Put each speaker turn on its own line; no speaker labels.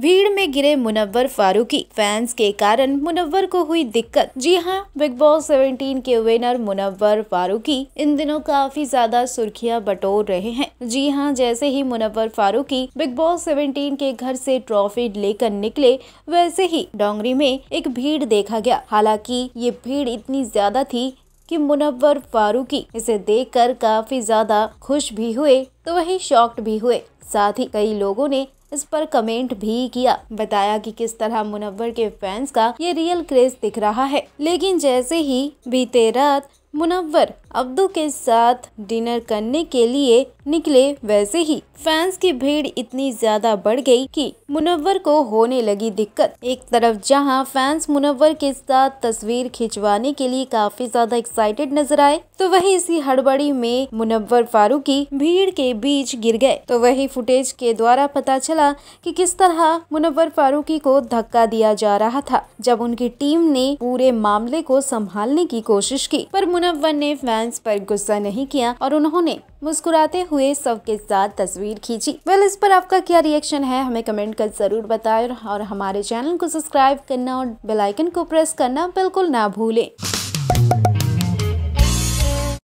भीड़ में गिरे मुनव्वर फारूकी फैंस के कारण मुनव्वर को हुई दिक्कत जी हाँ बिग बॉस 17 के विनर मुनव्वर फारूकी इन दिनों काफी ज्यादा सुर्खियां बटोर रहे हैं जी हाँ जैसे ही मुनव्वर फारूकी बिग बॉस 17 के घर से ट्रॉफी लेकर निकले वैसे ही डोंगरी में एक भीड़ देखा गया हालाकि ये भीड़ इतनी ज्यादा थी कि मुनव्वर फारूकी इसे देखकर काफी ज्यादा खुश भी हुए तो वही शॉक्ड भी हुए साथ ही कई लोगों ने इस पर कमेंट भी किया बताया कि किस तरह मुनव्वर के फैंस का ये रियल क्रेज दिख रहा है लेकिन जैसे ही बीते रात मुनव्वर अब्दू के साथ डिनर करने के लिए निकले वैसे ही फैंस की भीड़ इतनी ज्यादा बढ़ गई कि मुनव्वर को होने लगी दिक्कत एक तरफ जहां फैंस मुनव्वर के साथ तस्वीर खिंचवाने के लिए काफी ज्यादा एक्साइटेड नजर आए तो वहीं इसी हड़बड़ी में मुनव्वर फारूकी भीड़ के बीच गिर गए तो वही फुटेज के द्वारा पता चला कि किस तरह मुनव्वर फारूकी को धक्का दिया जा रहा था जब उनकी टीम ने पूरे मामले को संभालने की कोशिश की पर मुनव्वर ने फैंस पर गुस्सा नहीं किया और उन्होंने मुस्कुराते हुए सबके साथ तस्वीर खींची वेल इस पर आपका क्या रिएक्शन है हमें कमेंट कर जरूर बताएं और हमारे चैनल को सब्सक्राइब करना और बेलाइकन को प्रेस करना बिल्कुल ना भूलें